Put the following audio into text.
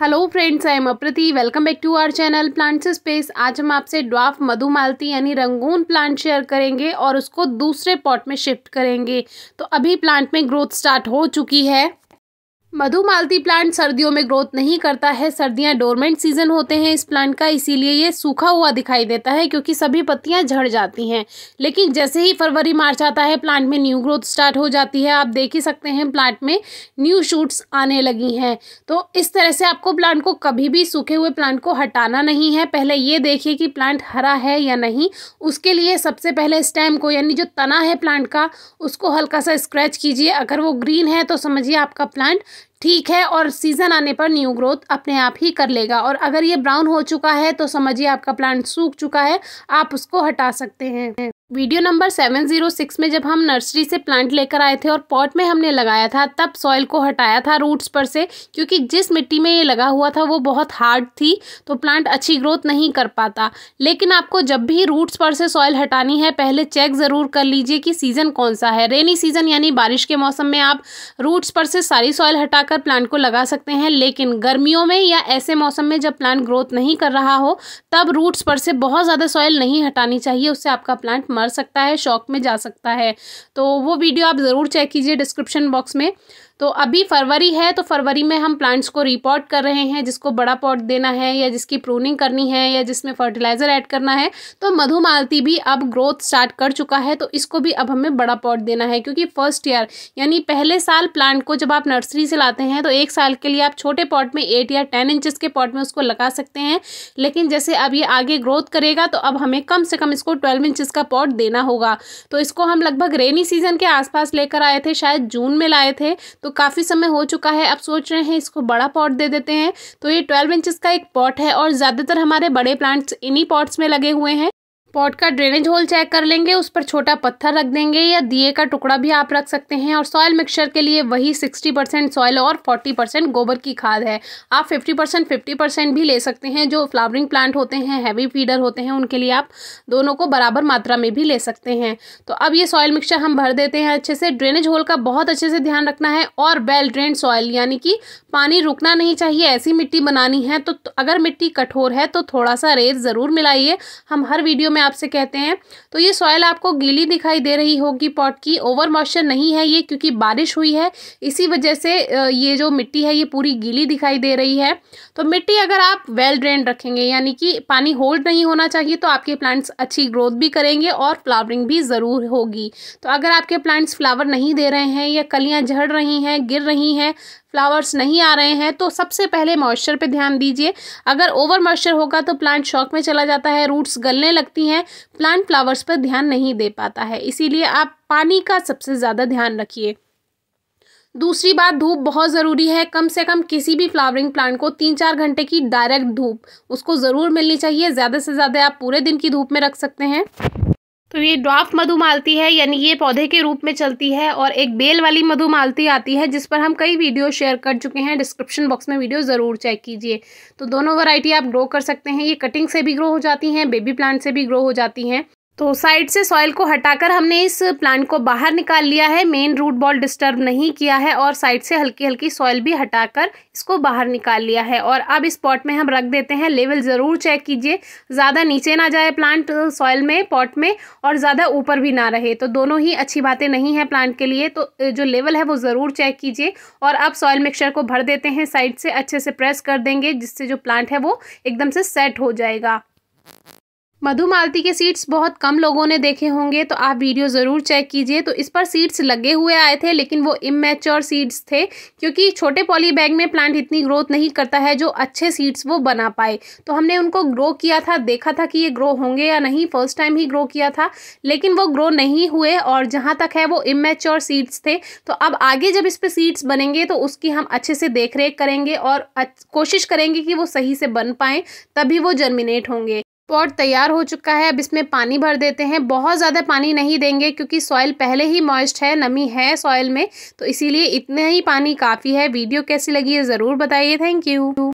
hello friends I am Aprati welcome back to our channel plants space आज हम आपसे dwarf Madhumalti यानी रंगून प्लांट शेयर करेंगे और उसको दूसरे पॉट में शिफ्ट करेंगे तो अभी प्लांट में ग्रोथ स्टार्ट हो चुकी है मधुमालती प्लांट सर्दियों में ग्रोथ नहीं करता है सर्दियां डोरमेंट सीजन होते हैं इस प्लांट का इसीलिए ये सूखा हुआ दिखाई देता है क्योंकि सभी पत्तियां झड़ जाती हैं लेकिन जैसे ही फरवरी मार्च आता है प्लांट में न्यू ग्रोथ स्टार्ट हो जाती है आप देख ही सकते हैं प्लांट में न्यू शूट्स आने लगी हैं तो इस तरह से आपको प्लांट को कभी भी सूखे हुए प्लांट को हटाना नहीं है पहले ये देखिए कि प्लांट हरा है या नहीं उसके लिए सबसे पहले स्टेम को यानी जो तना है प्लांट का उसको हल्का सा स्क्रैच कीजिए अगर वो ग्रीन है तो समझिए आपका प्लांट ठीक है और सीज़न आने पर न्यू ग्रोथ अपने आप ही कर लेगा और अगर ये ब्राउन हो चुका है तो समझिए आपका प्लांट सूख चुका है आप उसको हटा सकते हैं video number seven zero six में जब हम नर्सरी से प्लांट लेकर आए थे और पॉट में हमने लगाया था तब सॉइल को हटाया था रूट्स पर से क्योंकि जिस मिट्टी में ये लगा हुआ था वो बहुत हार्ड थी तो प्लांट अच्छी ग्रोथ नहीं कर पाता लेकिन आपको जब भी रूट्स पर से सॉइल हटानी है पहले चेक ज़रूर कर लीजिए कि सीज़न कौन सा है रेनी सीज़न यानी बारिश के मौसम में आप रूट्स पर से सारी सॉइल हटा मिलाकर प्लांट को लगा सकते हैं लेकिन गर्मियों में या ऐसे मौसम में जब प्लांट ग्रोथ नहीं कर रहा हो तब रूट्स पर से बहुत ज़्यादा सॉयल नहीं हटानी चाहिए उससे आपका प्लांट मर सकता है शॉक में जा सकता है तो वो वीडियो आप ज़रूर चेक कीजिए डिस्क्रिप्शन बॉक्स में तो अभी फरवरी है तो फरवरी में हम प्लांट्स को रिपोर्ट कर रहे हैं जिसको बड़ा पॉट देना है या जिसकी प्रूनिंग करनी है या जिसमें फर्टिलाइज़र ऐड करना है तो मधुमालती भी अब ग्रोथ स्टार्ट कर चुका है तो इसको भी अब हमें बड़ा पॉट देना है क्योंकि फर्स्ट ईयर यानी पहले साल प्लांट को जब आप नर्सरी से लाते हैं तो एक साल के लिए आप छोटे पॉट में एट या टेन इंचज़ के पॉट में उसको लगा सकते हैं लेकिन जैसे अब ये आगे ग्रोथ करेगा तो अब हमें कम से कम इसको ट्वेल्व इंचज़ का पॉट देना होगा तो इसको हम लगभग रेनी सीजन के आसपास लेकर आए थे शायद जून में लाए थे तो काफ़ी समय हो चुका है अब सोच रहे हैं इसको बड़ा पॉट दे देते हैं तो ये ट्वेल्व इंचज़ का एक पॉट है और ज़्यादातर हमारे बड़े प्लांट्स इन्हीं पॉट्स में लगे हुए हैं पॉट का ड्रेनेज होल चेक कर लेंगे उस पर छोटा पत्थर रख देंगे या दिए का टुकड़ा भी आप रख सकते हैं और सॉयल मिक्सचर के लिए वही 60 परसेंट सॉयल और 40 परसेंट गोबर की खाद है आप 50 परसेंट फिफ्टी परसेंट भी ले सकते हैं जो फ्लावरिंग प्लांट होते हैं हैवी फीडर होते हैं उनके लिए आप दोनों को बराबर मात्रा में भी ले सकते हैं तो अब ये सॉयल मिक्सचर हम भर देते हैं अच्छे से ड्रेनेज होल का बहुत अच्छे से ध्यान रखना है और वेल ड्रेन सॉयल यानी कि पानी रुकना नहीं चाहिए ऐसी मिट्टी बनानी है तो अगर मिट्टी कठोर है तो थोड़ा सा रेत ज़रूर मिलाइए हम हर वीडियो में आपसे कहते हैं तो ये सॉयल आपको गीली दिखाई दे रही होगी पॉट की ओवर मॉइस्चर नहीं है ये क्योंकि बारिश हुई है इसी वजह से ये जो मिट्टी है ये पूरी गीली दिखाई दे रही है तो मिट्टी अगर आप वेल ड्रेन रखेंगे यानी कि पानी होल्ड नहीं होना चाहिए तो आपके प्लांट्स अच्छी ग्रोथ भी करेंगे और फ्लावरिंग भी ज़रूर होगी तो अगर आपके प्लांट्स फ्लावर नहीं दे रहे हैं या कलियाँ झड़ रही हैं गिर रही हैं फ्लावर्स नहीं आ रहे हैं तो सबसे पहले मॉइस्चर पे ध्यान दीजिए अगर ओवर मॉइस्चर होगा तो प्लांट शॉक में चला जाता है रूट्स गलने लगती हैं प्लांट फ्लावर्स पर ध्यान नहीं दे पाता है इसीलिए आप पानी का सबसे ज़्यादा ध्यान रखिए दूसरी बात धूप बहुत ज़रूरी है कम से कम किसी भी फ्लावरिंग प्लांट को तीन चार घंटे की डायरेक्ट धूप उसको ज़रूर मिलनी चाहिए ज़्यादा से ज़्यादा आप पूरे दिन की धूप में रख सकते हैं तो ये ड्राफ्ट मधुमालती है यानी ये पौधे के रूप में चलती है और एक बेल वाली मधुमालती आती है जिस पर हम कई वीडियो शेयर कर चुके हैं डिस्क्रिप्शन बॉक्स में वीडियो ज़रूर चेक कीजिए तो दोनों वैरायटी आप ग्रो कर सकते हैं ये कटिंग से भी ग्रो हो जाती हैं बेबी प्लांट से भी ग्रो हो जाती हैं तो साइड से सॉइल को हटाकर हमने इस प्लांट को बाहर निकाल लिया है मेन रूट बॉल डिस्टर्ब नहीं किया है और साइड से हल्की हल्की सॉइल भी हटाकर इसको बाहर निकाल लिया है और अब इस पॉट में हम रख देते हैं लेवल ज़रूर चेक कीजिए ज़्यादा नीचे ना जाए प्लांट सॉइल में पॉट में और ज़्यादा ऊपर भी ना रहे तो दोनों ही अच्छी बातें नहीं है प्लांट के लिए तो जो लेवल है वो ज़रूर चेक कीजिए और अब सॉइल मिक्सचर को भर देते हैं साइड से अच्छे से प्रेस कर देंगे जिससे जो प्लांट है वो एकदम से सेट हो जाएगा मधुमालती के सीड्स बहुत कम लोगों ने देखे होंगे तो आप वीडियो ज़रूर चेक कीजिए तो इस पर सीड्स लगे हुए आए थे लेकिन वो इमेच्योर सीड्स थे क्योंकि छोटे पॉली बैग में प्लांट इतनी ग्रोथ नहीं करता है जो अच्छे सीड्स वो बना पाए तो हमने उनको ग्रो किया था देखा था कि ये ग्रो होंगे या नहीं फर्स्ट टाइम ही ग्रो किया था लेकिन वो ग्रो नहीं हुए और जहाँ तक है वो इमेच्योर सीड्स थे तो अब आगे जब इस पर सीड्स बनेंगे तो उसकी हम अच्छे से देख करेंगे और कोशिश करेंगे कि वो सही से बन पाएँ तभी वो जर्मिनेट होंगे पॉट तैयार हो चुका है अब इसमें पानी भर देते हैं बहुत ज़्यादा पानी नहीं देंगे क्योंकि सॉइल पहले ही मॉइस्ट है नमी है सॉइल में तो इसीलिए इतना ही पानी काफ़ी है वीडियो कैसी लगी है ज़रूर बताइए थैंक यू